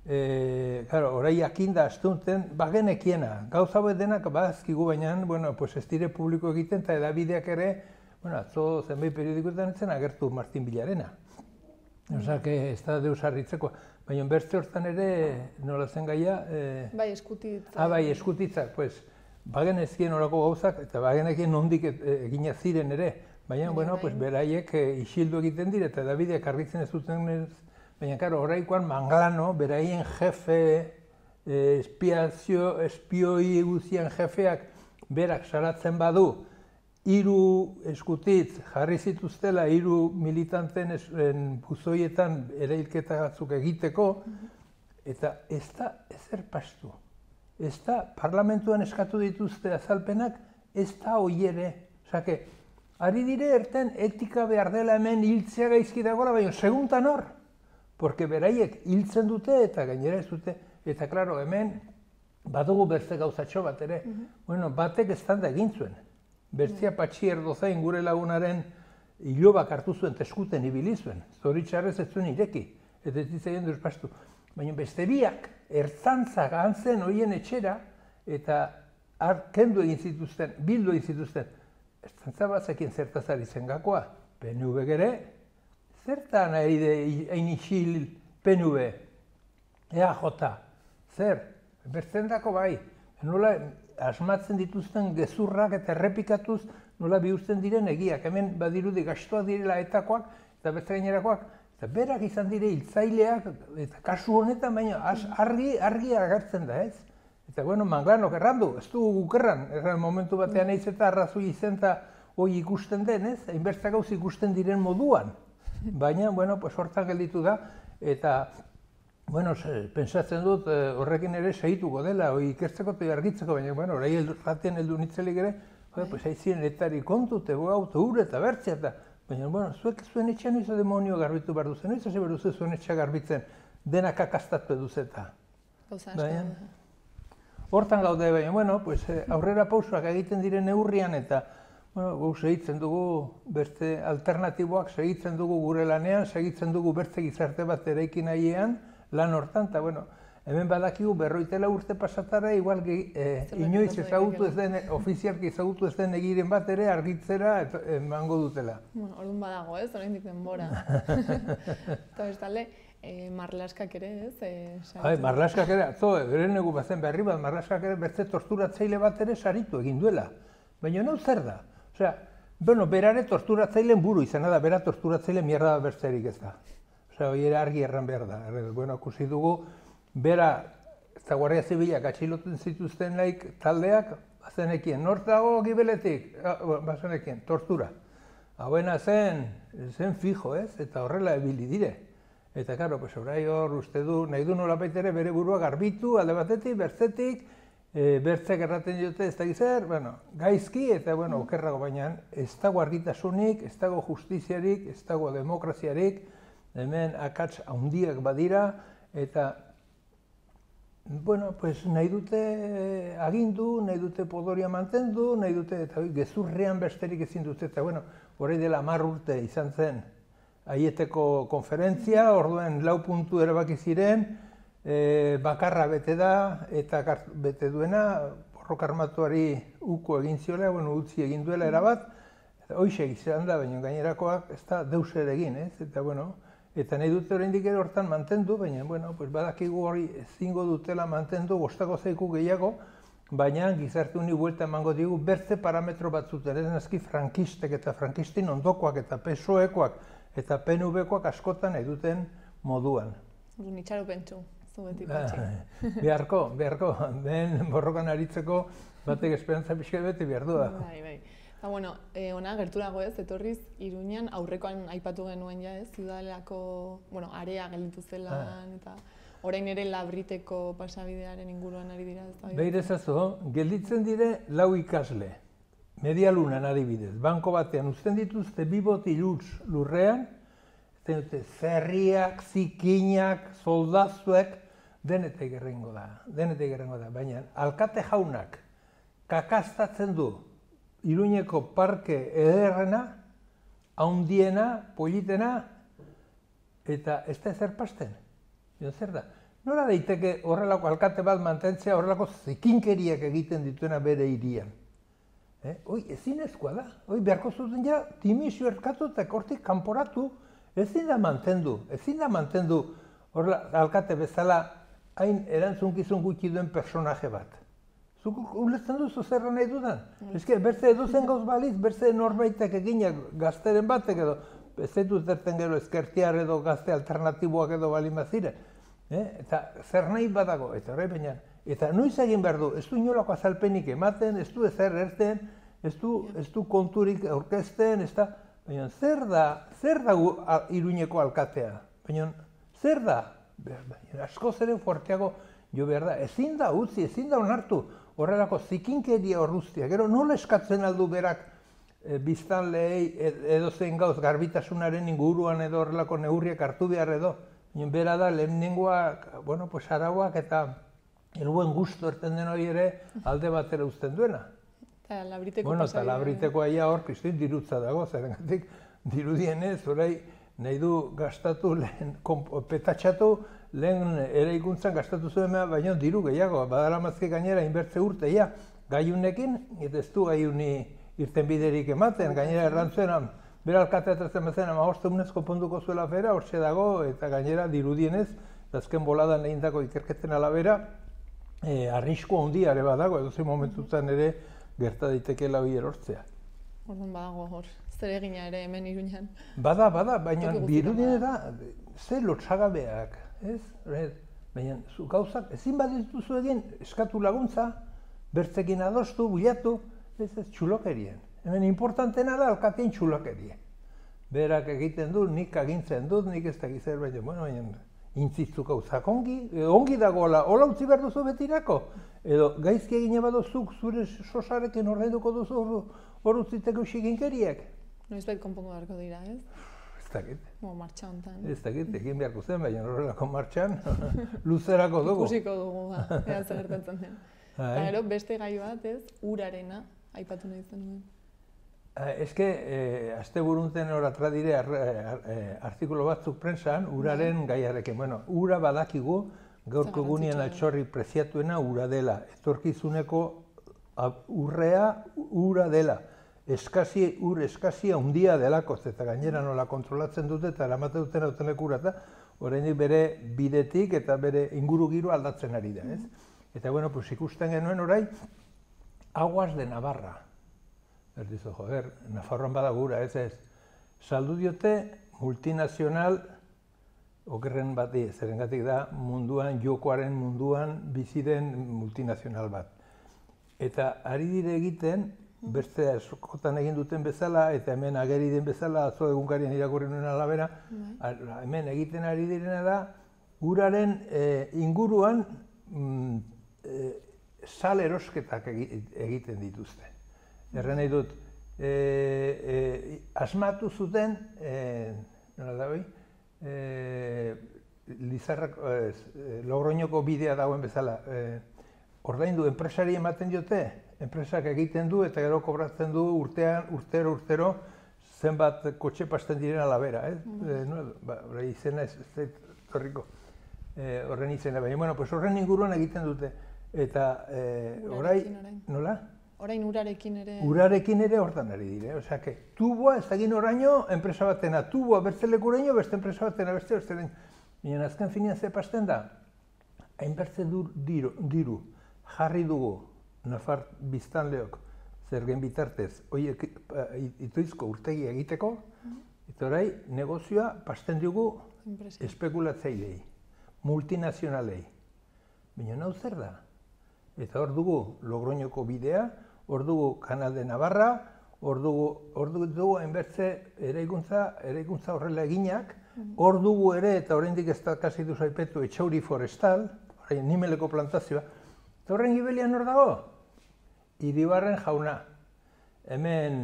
e, claro, orai jakinda astunten, bagenekiena, gauza bat denak bazkigu baina, bueno, pues ez dire publiko egiten, eta edabideak ere, bueno, atzo zenbait periodikoetan etzen agertu Martin Bilarena. Mm. Osa, que ez da deus Baina beste hortan ere, nola zen gaia... E... Bai, eskutitzak. Ah, bai, eskutitzak, pues, bagen gauzak, eta bagen ondik nondik e, e, egina ziren ere. Baina, bai, bueno, bai. pues, beraiek eh, isildu egiten dire, eta Davidek harritzen ez duten ez, Baina, karo, oraikoan Manglano, beraien jefe, eh, espiazio, espioi guzien jefeak, berak salatzen badu, hiru eskutitz jarri zituztela hiru militanten esren buzoietan erailketa batzuk egiteko eta ez da ezer pastu. Ez da parlamentuan eskatu dituzte azalpenak ez da hoi ere. ari dire erten etika behar dela hemen hiltzea gaizki dagoela, baina segunta nor porque beraiek hiltzen dute eta gainera ez dute, eta klaro, hemen, badugu beste gauzatxo bat ere, mm -hmm. bueno, batek ez da egin zuen. Bertzia patxi erdozain gure lagunaren hilobak hartu zuen, teskuten ibili zuen, zoritxarrez ez zuen ireki, eta ez ditzen duzpastu. Baina beste biak, ertzantza gantzen horien etxera, eta arkendu egin zituzten, bildu egin zituzten, ertzantza batzekin zertazari gakoa, PNV gere, zertan eide hain isil penue, EAJ, zer, bertzendako bai, nola asmatzen dituzten gezurrak eta errepikatuz nola bihurtzen diren egiak, hemen badirudi gastuak direla etakoak eta beste gainerakoak, eta berak izan dire hiltzaileak, eta kasu honetan baina argi, argi agertzen da ez, eta bueno, manglanok du, ez dugu gukerran, erran momentu batean eiz eta arrazu izen eta hoi ikusten den ez, gauz ikusten diren moduan, baina, bueno, pues hortan gelditu da, eta, bueno, se, pensatzen dut eh, horrekin ere segituko dela, oi, ikertzeko eta argitzeko, baina, bueno, orai ratien heldu nitzelik ere, Bai, pues ahí sin estar y con tu eta bertzea ta. Baina bueno, zuek zuen etxean izo demonio garbitu bardu duzen, izo zeberu zuen etxea garbitzen dena kakastatu duzeta. eta. Baina eh. hortan gaude baina bueno, pues eh, aurrera pausoak egiten diren neurrian eta Bueno, gu segitzen dugu beste alternatiboak segitzen dugu gure lanean, segitzen dugu beste gizarte bat eraikin nahiean, lan hortan, eta bueno, hemen badakigu berroitela urte pasatara, igual ge, eh, inoiz ezagutu ez den, ofizialki ezagutu ez den egiren bat ere argitzera emango dutela. Bueno, orduan badago ez, orain dik denbora. eta ez tale, e, eh, marlaskak ere ez? E, marlaskak ere, atzo, eberen bazen berri bat, marlaskak ere, beste torturatzeile bat ere saritu egin duela. Baina nol zer da? Osea, bueno, berare torturatzailean buru izan da, bera torturatzailean mierda da bertzerik ez da. Osea, hori era argi erran behar da. Erre, bueno, akusi dugu, bera, ez da guardia zibilak atxilotzen zituzten laik taldeak, bazenekien, nort gibeletik, ah, ba, bazenekien, tortura. Hauena zen, zen fijo ez, eta horrela ebili dire. Eta, karo, pues, orai hor, uste du, nahi du nola ere bere burua garbitu, alde batetik, berzetik, e, eh, bertzek erraten diote ez da gizar, bueno, gaizki eta bueno, okerrago baina ez dago argitasunik, ez dago justiziarik, ez dago demokraziarik, hemen akats handiak badira, eta bueno, pues nahi dute agindu, nahi dute podoria mantendu, nahi dute eta gezurrean besterik ezin dute, eta bueno, horrein dela marrurte urte izan zen aieteko konferentzia, orduen lau puntu erabaki ziren, e, bakarra bete da eta bete duena borroka armatuari uko egin ziola, bueno, utzi egin duela erabat, hoxe egizean da, baina gainerakoak ez da deus ere egin, ez? Eta, bueno, eta nahi dute oraindik ere hortan mantendu, baina, bueno, pues badakigu hori zingo dutela mantendu, gostako zaiku gehiago, baina gizarte uni buelta emango digu bertze parametro batzuten, ez frankistek eta frankistin ondokoak eta PSOEkoak eta PNVkoak askotan eduten moduan. Gunitxaro pentsu zuetik ah, beharko, beharko, den borrokan aritzeko batek esperantza pixka beti behar du da. Bai, bai. Ba, bueno, e, eh, ona, gerturago ez, etorriz, Iruñan aurrekoan aipatu genuen ja ez, zidalako, bueno, area gelditu zelan, ah. eta orain ere labriteko pasabidearen inguruan ari dira. Ez, bai, gelditzen dire lau ikasle, medialunan adibidez, banko batean uzten dituzte bi boti lurrean, zerriak, zikinak, soldazuek, denetei gerrengo da, denetei gerrengo da, baina alkate jaunak kakastatzen du Iruñeko parke ederrena, haundiena, politena, eta ez da ezer pasten. zer da? Nola daiteke horrelako alkate bat mantentzea horrelako zikinkeriak egiten dituena bere irian? Eh? ezin ezkoa da. Hoi, beharko zuten ja, timizio erkatu eta kortik kanporatu. Ezin da mantendu, ezin da mantendu Horla, alkate bezala hain erantzunkizun gutxi duen personaje bat. Zuk ulertzen duzu zerra nahi dudan. Bai. Ezke, berze edo zen gauz baliz, berze norbaitak eginak gazteren batek edo, ez edu zerten gero ezkertiar edo gazte alternatiboak edo bali mazire. Eh? Eta zer nahi badago, eta horre baina, eta noiz egin behar du, ez du inolako azalpenik ematen, ez du ezer erten, ez du, ez konturik orkesten, ez da, baina zer da, zer da iruñeko alkatea, baina zer da, asko zere fuerteago jo behar da. Ezin da utzi, ezin da onartu horrelako zikinkeria horruztia. Gero nola eskatzen aldu berak e, eh, biztan lehei edo zein gauz garbitasunaren inguruan edo horrelako neurriak hartu behar edo. Nien bera da, lehen ningua, bueno, pues arauak eta eluen gusto erten den hori ere alde batera uzten duena. Eta labriteko bueno, Bueno, eta eh. labriteko aia hor, kristin dirutza dago, zerengatik dirudien ez, orai, nahi du gastatu lehen, petatxatu lehen ere ikuntzan gastatu zuen baino baina diru gehiago, badara mazke gainera inbertze urteia ja, gaiunekin, eta ez du gaiuni irten biderik ematen, gainera errantzuen, beralkatea tratzen bezan, ama hoste unezko ponduko zuela fera, hortxe dago, eta gainera dirudienez, azken boladan egin ikerketzen ikerketen alabera, e, eh, arrisku handiare badago, edo zein momentutan ere gerta daitekeela hori erortzea. Orduan badago hor zer ere hemen irunean. Bada, bada, baina birudien da, ze lotxagabeak, ez? Baina, zu gauzak, ezin badituzu egin, eskatu laguntza, bertzekin adostu, bilatu, ez ez, txulokerien. Hemen importantena da, alkatien txulokerien. Berak egiten du, nik agintzen dut, nik ez dakiz erbait, bueno, baina, intzitzu gauzak ongi, eh, ongi dagoela, hola utzi behar duzu betirako, edo gaizki egine badozuk, zure sosarekin ordeinduko duzu hor utziteko inkeriek. Noiz bai konpongo beharko dira, ez? Ez dakit. honetan. egin beharko zen, baina horrelako martxan, luzerako dugu. Ikusiko dugu, ba, den. beste gai bat, ez, urarena, aipatu nahi zen duen. Ezke, eh, aste buruntzen hor dire eh, eh, artikulo batzuk prensan, uraren bai. gaiarekin. Bueno, ura badakigu, gaurko gunean altxorri preziatuena ura dela. Etorkizuneko urrea ura dela eskasi, ur eskasi handia delako, eta gainera nola kontrolatzen dute eta eramate duten hauten lekura, eta bere bidetik eta bere inguru giro aldatzen ari da, ez? Mm-hmm. Eta, bueno, pues, ikusten genuen orain, aguas de Navarra. Ez dizu, joder, Nafarroan badagura, ez ez. Saldu diote multinazional okerren bat ez, erengatik da munduan, jokoaren munduan biziren multinazional bat. Eta ari dire egiten beste askotan egin duten bezala eta hemen ageri den bezala zo egunkarien irakurri nuen alabera, bai. hemen egiten ari direna da, uraren e, inguruan mm, e, sal erosketak egiten dituzte. Erre nahi dut, e, asmatu zuten, nola da behin, Lizarrak, Logroñoko bidea dagoen bezala, ordaindu, enpresari ematen diote, enpresak egiten du eta gero kobratzen du urtean, urtero, urtero, zenbat kotxe pasten diren alabera, eh? Mm izena ez, ez horriko, e, eh, izena, baina, bueno, pues horren inguruan egiten dute. Eta e, orain, nola? Orain urarekin ere. Urarekin ere hortan ari dire, osea, que tuboa ez dagoen oraino enpresa batena, tuboa bertze leku oraino beste enpresa batena, beste, beste, beste, baina azken finean ze pasten da, hainbertze du diru, diru, jarri dugu, Nafar biztanleok zer gen bitartez hoe eh, urtegi egiteko eta orai negozioa pasten dugu espekulatzailei multinazionalei baina nau zer da eta hor dugu Logroñoko bidea hor dugu Kanal de Navarra hor dugu hor dugu enbertze eraikuntza eraikuntza horrela eginak hor dugu ere eta oraindik ez da kasitu saipetu etxauri forestal orain nimeleko plantazioa Eta horren gibelian hor dago, Iribarren jauna, hemen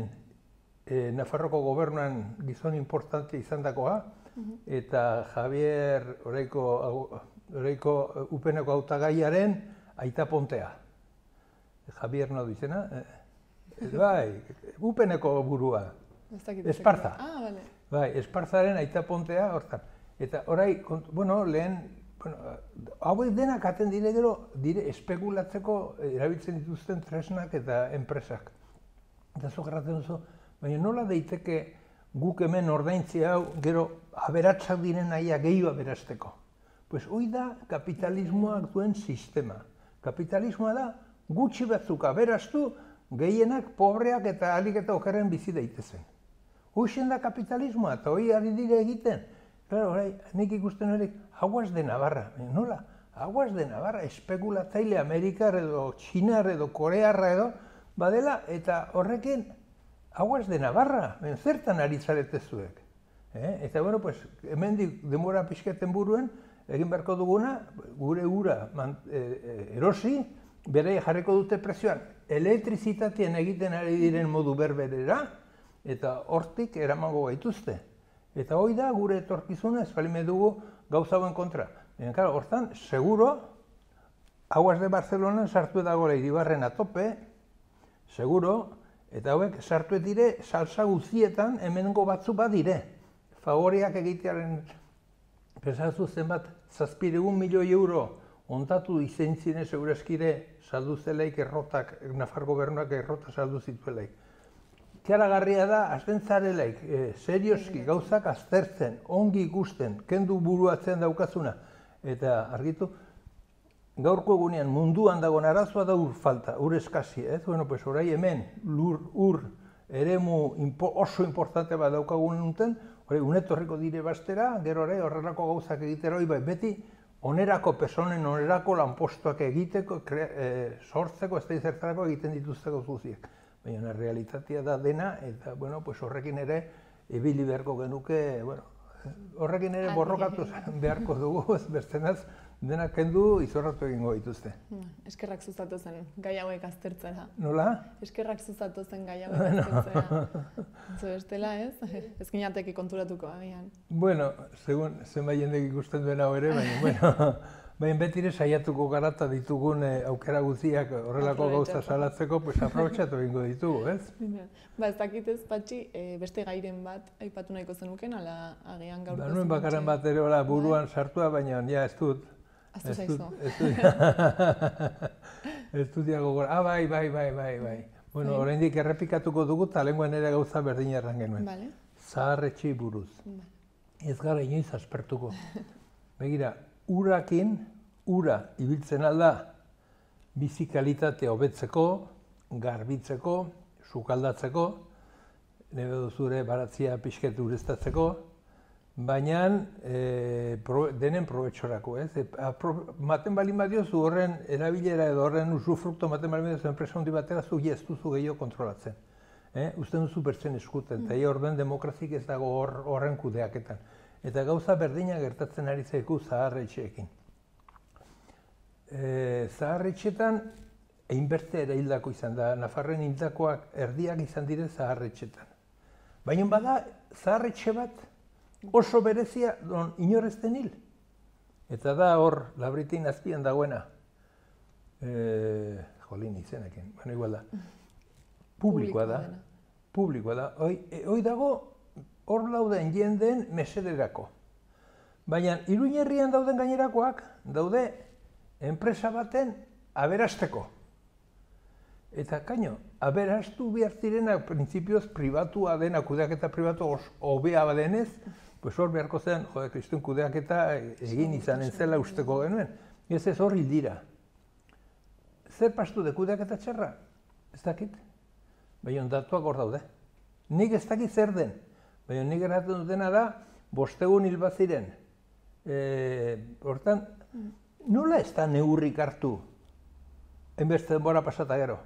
e, eh, Nafarroko gobernuan gizon importante izan dakoa, mhm. eta Javier oreiko, oreiko eh, upeneko autagaiaren aita pontea. Javier no dizena? E, e, bai, upeneko burua. Esparza. Ah, Bai, Esparzaren aita pontea hortan. Eta orai, bueno, lehen bueno, hau denak aten dire gero, dire espekulatzeko eh, erabiltzen dituzten tresnak eta enpresak. Eta zo duzu, baina nola daiteke guk hemen ordaintzi hau gero aberatsak diren aia gehiu aberasteko. Pues hui da kapitalismoak duen sistema. Kapitalismoa da gutxi batzuk aberastu, gehienak pobreak eta alik eta okerren bizi daitezen. Huxen da kapitalismoa, eta hoi ari dire egiten. Claro, orai, nik ikusten horiek, aguas de Navarra, eh, nola? aguas de Navarra, espekulatzaile Amerikar edo Txinar edo Korea, edo, badela, eta horrekin, aguas de Navarra, ben, eh, zertan ari zuek. Eh? Eta, bueno, pues, hemen demora pixketen buruen, egin beharko duguna, gure ura eh, erosi, bere jarriko dute presioan, elektrizitatean egiten ari diren modu berberera, eta hortik eramango gaituzte. Eta hoi da gure etorkizuna, ez dugu gauza hauen kontra. claro, hortan, seguro, hauaz de Barcelona sartu edago lehidibarren atope, seguro, eta hauek sartu dire salsa guzietan hemengo batzu bat dire. Favoriak egitearen, pesatu zenbat, zazpidegun milioi euro, ontatu izentzine segure eskire, salduzelaik errotak, Nafar gobernuak errotak salduzituelaik garria da, azten zarelaik, eh, serioski gauzak aztertzen, ongi ikusten, kendu buruatzen daukazuna, eta argitu, gaurko egunean munduan dagoen arazoa da ur falta, ur eskazi, ez? Bueno, pues orai hemen, lur, ur, eremu impo, oso importante bat daukagun nuten, hori unetorriko dire bastera, gero ere horrelako gauzak egitera, bai, beti onerako pesonen onerako lanpostuak egiteko, eh, sortzeko, ez da egiten dituzteko guziek baina realitatea da dena, eta horrekin ere, ibili beharko genuke, horrekin ere borrokatu beharko dugu, ez beste naz, dena kendu izorratu egingo dituzte. Mm, eskerrak zuzatu zen gai hauek aztertzera. Nola? Eskerrak zuzatu zen gai hauek aztertzera. ez? Ez konturatuko, abian. Bueno, segun, zenbait jendek ikusten duena hori, baina, bueno, Baina beti ere saiatuko garata ditugun eh, aukera guztiak horrelako gauza salatzeko, pues aprautxatu egingo ditugu, ez? Ba, ez dakit ez, Patxi, eh, beste gairen bat aipatu nahiko zenuken, ala agian gaur. Baina nuen bakaren eh? bat ere bai. buruan sartua, baina ja, ez dut. Aztu ah, zaizu. Ez dut diago gora, ah, bai, bai, bai, bai, bai. bai. Bueno, horrein errepikatuko dugu, talenguen ere gauza berdin erran genuen. Zaharretxi buruz. Ez gara inoiz aspertuko. Begira, urakin ura ibiltzen alda bizikalitatea hobetzeko, garbitzeko, sukaldatzeko, nire duzure baratzia pixketu ureztatzeko, baina e, pro, denen probetxorako, ez? E, maten bali bat horren erabilera edo horren usufrukto maten bali bat dio hundi batera zu ez duzu gehiago kontrolatzen. Eh? Uzten duzu bertzen eskuten, eta mm. horren orduan demokrazik ez dago horren kudeaketan. Eta gauza berdina gertatzen ari zaiku zaharretxeekin. E, eh, zaharretxetan, einbertzea ere hildako izan da, Nafarren hildakoak erdiak izan dire zaharretxetan. Baina bada, zaharretxe bat oso berezia don hil. Eta da hor, labritin azpian dagoena. E, jolin izenekin, bueno, igual da. Mm publikoa da. Publikoa da. Hoi, e, dago hor lauden jendeen mesederako. Baina Iruñerrian dauden gainerakoak daude enpresa baten aberasteko. Eta kaino, aberastu behar zirenak printzipioz pribatua dena kudeaketa pribatu hobea badenez, pues hor beharko zen, jode, kudeaketa egin izan zela usteko genuen. Ez ez horri dira. Zer pastu de kudeaketa txerra? Ez dakit? baina datuak hor daude. Nik ez dakit zer den, baina nik eratzen dena da, bostegun hil ziren. E, hortan, mm. nola ez da neurrik hartu, enbeste denbora pasata gero?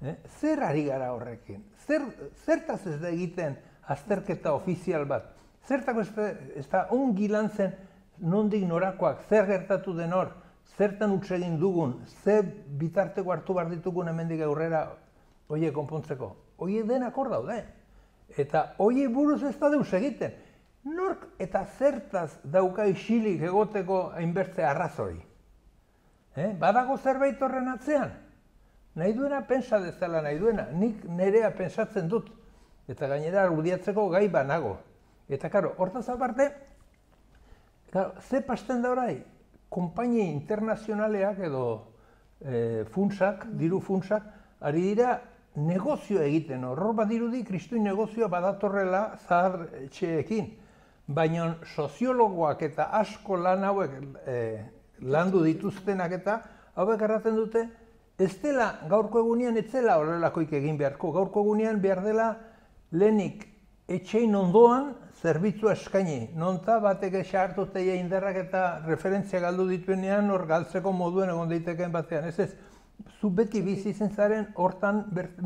E, zer ari gara horrekin? Zer, zertaz ez da egiten azterketa ofizial bat? Zertako ez da, ez da ongi lan zen nondik norakoak, zer gertatu den hor, zertan utsegin dugun, zer bitarteko hartu behar ditugun hemendik aurrera oie konpontzeko. Oie den akor daude. Eta oie buruz ez da duz egiten. Nork eta zertaz daukai xilik egoteko hainbertze arrazoi. Eh? Badago zerbait horren atzean. Nahi duena pensa dezala nahi duena. Nik nerea pensatzen dut. Eta gainera argudiatzeko gai banago. Eta karo, hortaz aparte, karo, ze pasten da orai? Kompainia internazionaleak edo e, funtsak, diru funtsak, ari dira negozio egiten, horro bat dirudi, kristuin negozioa badatorrela zahar eh, txeekin. Baina soziologoak eta asko lan hauek e, landu dituztenak eta hauek erraten dute, ez dela gaurko egunean ez dela horrelakoik egin beharko. Gaurko egunean behar dela lenik etxein ondoan zerbitzua eskaini. Nonta batek esa hartu indarrak eta referentzia galdu dituenean hor galtzeko moduen egon daitekeen batean. Ez ez, zu bizi izan zaren hortan,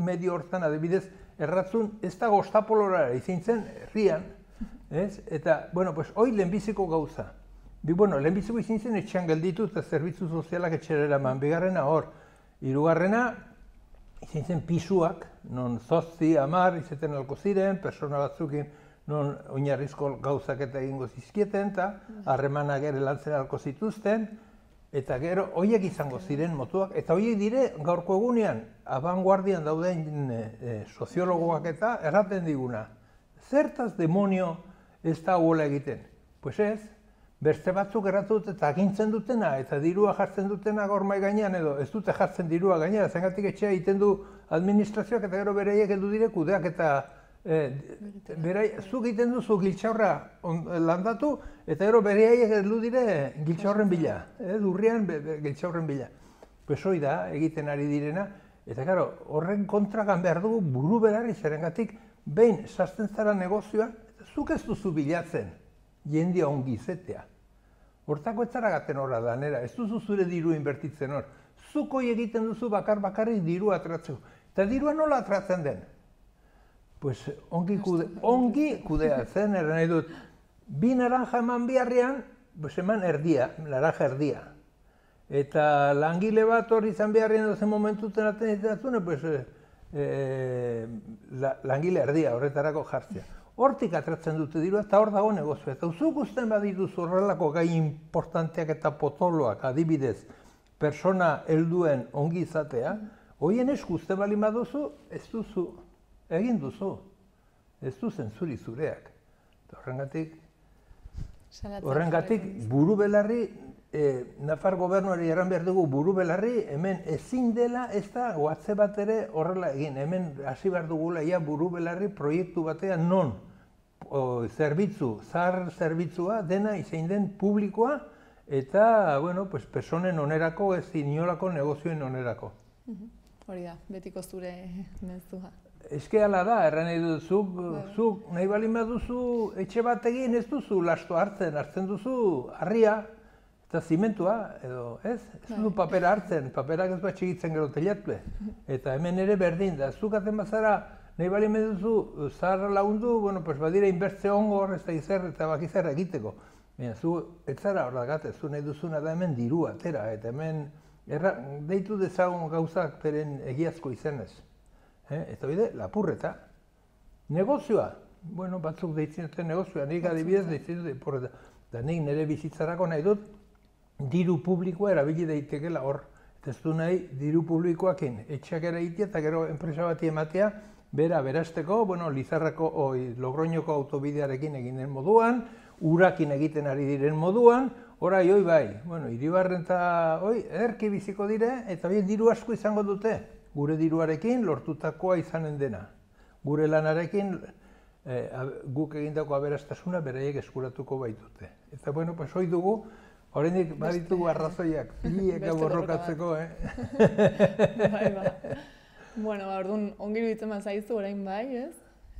medio hortan adibidez, erratzun, ez da gostapolora izin zen, herrian, ez? Eta, bueno, pues, hoi lehenbiziko gauza. Bi, bueno, lehenbiziko izin zen etxean gelditu eta zerbitzu sozialak etxera eraman. Bigarrena hor, hirugarrena izin zen pisuak, non zozi, amar, izaten alko ziren, persona batzukin, non oinarrizko gauzak eta egingo zizkieten, eta mm. harremanak ere lantzen alko zituzten, Eta gero, horiek izango ziren motuak, eta horiek dire gaurko egunean, abanguardian dauden e, soziologoak eta erraten diguna. Zertaz demonio ez da gola egiten? Pues ez, beste batzuk erratu dut eta agintzen dutena, eta dirua jartzen dutena gormai gainean edo, ez dute jartzen dirua gainean, zengatik etxea egiten du administrazioak eta gero bereiek heldu dire kudeak eta Eh, berai, zu egiten duzu giltxaurra landatu, eta gero bere aiek edu dire giltxaurren bila. Durrian eh, giltxaurren bila. Pesoi da, egiten ari direna. Eta gero horren kontra behar dugu buru berari zerengatik, gatik, behin sasten zara negozioa, zuk ez duzu bilatzen, jendia ongi gizetea. Hortako ez zara gaten horra da, nera, ez duzu zure diru inbertitzen hor. Zuko egiten duzu bakar bakarri diru atratzeko. Eta dirua nola atratzen den, pues eh, ongi, kude, ongi kudea zen, erren nahi dut, bi naranja eman beharrian, eman erdia, naranja erdia. Eta langile bat hori izan beharrean dozen momentuten aten ditazun, pues, eh, eh, langile erdia horretarako jartzea. Hortik atratzen dute dira eta hor dago negozio. Eta uzuk usten baditu zurrelako gai importanteak eta potoloak adibidez, persona helduen ongi izatea, mm. hoien esku uste bali baduzu, ez duzu egin duzu. Ez du zentzuri zureak. Horrengatik, horrengatik buru belarri, eh, Nafar gobernuari erran behar dugu buru belarri, hemen ezin dela ez da, oatze bat ere horrela egin. Hemen hasi behar dugula, ia buru belarri proiektu batean, non o, zerbitzu, zar zerbitzua dena izain den publikoa, Eta, bueno, pues, personen onerako, ez inolako negozioen onerako. Hori da, betiko zure nezua. Eske da, erre nahi duzu, bai, bai. zuk nahi balimaduzu baduzu etxe bat egin ez duzu lasto hartzen, hartzen duzu harria eta zimentua, edo ez, ez bai. du papera hartzen, paperak ez bat txigitzen gero telatue. Eta hemen ere berdin, da zuk aten bazara nahi balimaduzu baduzu zarra lagundu, bueno, pues badira inbertze ongo hor ez da izer eta bakizer egiteko. eta zu, ez zara hor dakate, zu nahi duzuna da hemen dirua, atera, eta hemen, erra, deitu dezagun gauzak peren egiazko izenez. Eh? Ez lapurreta. Negozioa. Bueno, batzuk deitzen dute negozioa. Nik adibidez bai. deitzen lapurreta. Da nik nire bizitzarako nahi dut, diru publikoa erabili daitekela hor. Ez du nahi, diru publikoakin, etxak ere egitea eta gero enpresa bati ematea, bera berasteko, bueno, Lizarrako oi, Logroñoko autobidearekin egin den moduan, urakin egiten ari diren moduan, orai, oi bai, bueno, iribarren eta oi, erki biziko dire, eta bien diru asko izango dute. Gure diruarekin lortutakoa izanen dena, gure lanarekin eh, guk egindako aberastasuna beraiek eskuratuko baitute. Eta bueno, pues hoi dugu, horrenik baditugu arrazoiak, bieka borrokatzeko, eh? Bai, bai. Bueno, ba, orduan, ongi ditu emazai zu, orain bai, ez?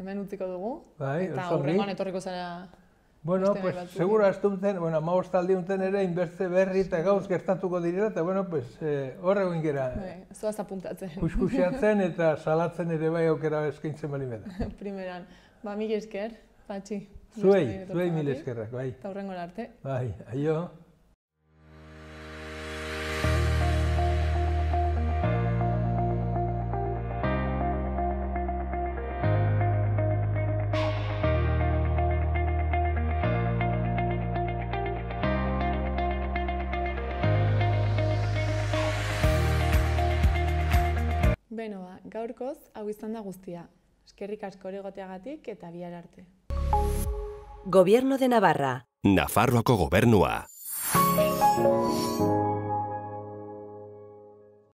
Hemen utziko dugu, bai, eta horrengoan etorriko zara... Bueno, pues, segura ez duten, bueno, ma unten ere, inbertze berri eta gauz gertatuko direla, eta, bueno, pues, horre eh, gara. Bai, Zoaz apuntatzen. Kuskusiatzen eta salatzen ere bai aukera eskaintzen bali Primeran. Ba, mi esker, patxi. Zuei, zuei mil eskerrak, bai. Eta arte. Bai, aio. gaurkoz, hau izan da guztia. Eskerrik asko hori goteagatik eta bihar arte. Gobierno de Navarra. Nafarroako gobernua. Gobernua.